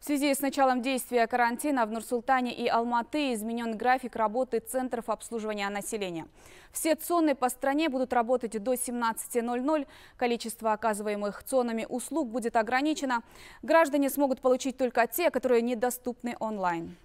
В связи с началом действия карантина в Нур-Султане и Алматы изменен график работы центров обслуживания населения. Все ЦОНы по стране будут работать до 17.00. Количество оказываемых ЦОНами услуг будет ограничено. Граждане смогут получить только те, которые недоступны онлайн.